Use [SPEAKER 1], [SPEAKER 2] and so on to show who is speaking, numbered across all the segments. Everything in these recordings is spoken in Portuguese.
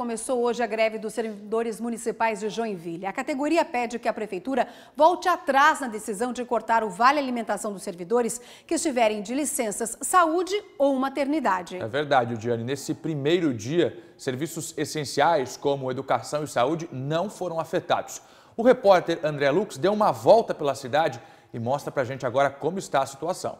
[SPEAKER 1] começou hoje a greve dos servidores municipais de Joinville. A categoria pede que a prefeitura volte atrás na decisão de cortar o vale alimentação dos servidores que estiverem de licenças saúde ou maternidade. É
[SPEAKER 2] verdade, Diane. Nesse primeiro dia, serviços essenciais como educação e saúde não foram afetados. O repórter André Lux deu uma volta pela cidade e mostra pra gente agora como está a situação.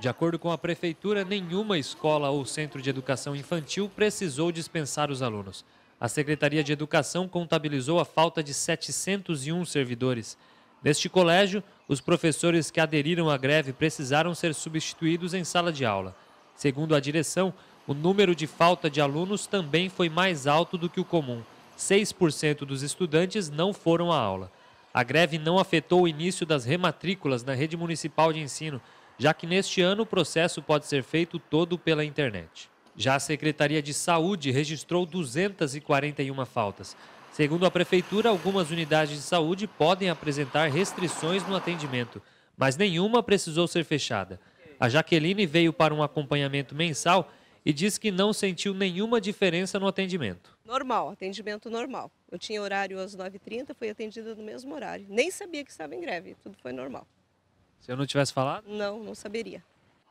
[SPEAKER 1] De acordo com a prefeitura, nenhuma escola ou centro de educação infantil precisou dispensar os alunos. A Secretaria de Educação contabilizou a falta de 701 servidores. Neste colégio, os professores que aderiram à greve precisaram ser substituídos em sala de aula. Segundo a direção, o número de falta de alunos também foi mais alto do que o comum. 6% dos estudantes não foram à aula. A greve não afetou o início das rematrículas na rede municipal de ensino, já que neste ano o processo pode ser feito todo pela internet. Já a Secretaria de Saúde registrou 241 faltas. Segundo a Prefeitura, algumas unidades de saúde podem apresentar restrições no atendimento, mas nenhuma precisou ser fechada. A Jaqueline veio para um acompanhamento mensal e disse que não sentiu nenhuma diferença no atendimento. Normal, atendimento normal. Eu tinha horário às 9h30, fui atendida no mesmo horário. Nem sabia que estava em greve, tudo foi normal. Se eu não tivesse falado? Não, não saberia.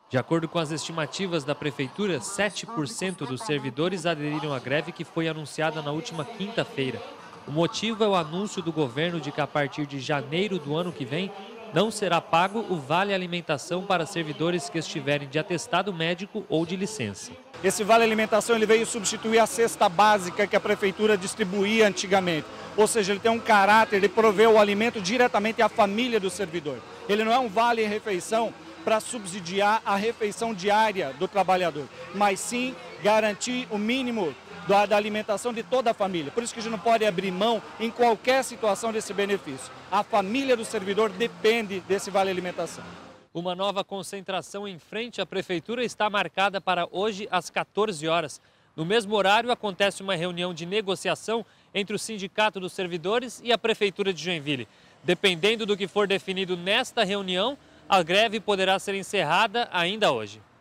[SPEAKER 1] De acordo com as estimativas da prefeitura, 7% dos servidores aderiram à greve que foi anunciada na última quinta-feira. O motivo é o anúncio do governo de que a partir de janeiro do ano que vem não será pago o vale alimentação para servidores que
[SPEAKER 3] estiverem de
[SPEAKER 1] atestado médico ou de licença.
[SPEAKER 3] Esse vale alimentação ele veio substituir a cesta básica que a prefeitura distribuía antigamente. Ou seja, ele tem um caráter, de provê o alimento diretamente à família do servidor. Ele não é um vale refeição para subsidiar a refeição diária do trabalhador, mas sim garantir o mínimo da alimentação de toda a família. Por isso que a gente não pode abrir mão em qualquer situação desse benefício. A família do servidor depende desse vale alimentação.
[SPEAKER 1] Uma nova concentração em frente à prefeitura está marcada para hoje às 14 horas. No mesmo horário, acontece uma reunião de negociação entre o Sindicato dos Servidores e a Prefeitura de Joinville. Dependendo do que for definido nesta reunião, a greve poderá ser encerrada ainda hoje.